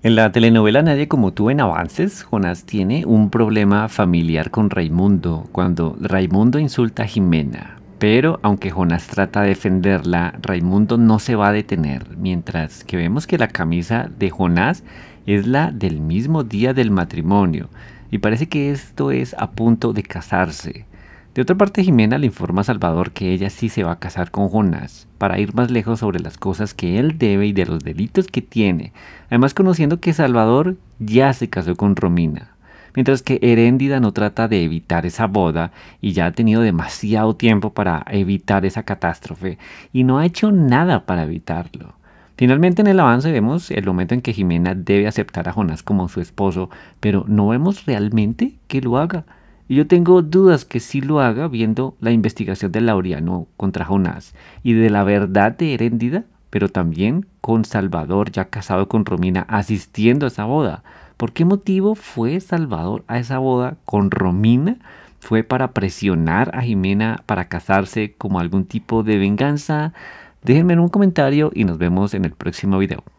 En la telenovela Nadie como tú en Avances, Jonás tiene un problema familiar con Raimundo cuando Raimundo insulta a Jimena. Pero aunque Jonás trata de defenderla, Raimundo no se va a detener, mientras que vemos que la camisa de Jonás es la del mismo día del matrimonio, y parece que esto es a punto de casarse. De otra parte, Jimena le informa a Salvador que ella sí se va a casar con Jonás, para ir más lejos sobre las cosas que él debe y de los delitos que tiene, además conociendo que Salvador ya se casó con Romina. Mientras que Heréndida no trata de evitar esa boda y ya ha tenido demasiado tiempo para evitar esa catástrofe y no ha hecho nada para evitarlo. Finalmente en el avance vemos el momento en que Jimena debe aceptar a Jonás como su esposo, pero no vemos realmente que lo haga. Y yo tengo dudas que sí lo haga viendo la investigación de Laureano contra Jonás y de la verdad de Heréndida, pero también con Salvador ya casado con Romina asistiendo a esa boda. ¿Por qué motivo fue Salvador a esa boda con Romina? ¿Fue para presionar a Jimena para casarse como algún tipo de venganza? Déjenme en un comentario y nos vemos en el próximo video.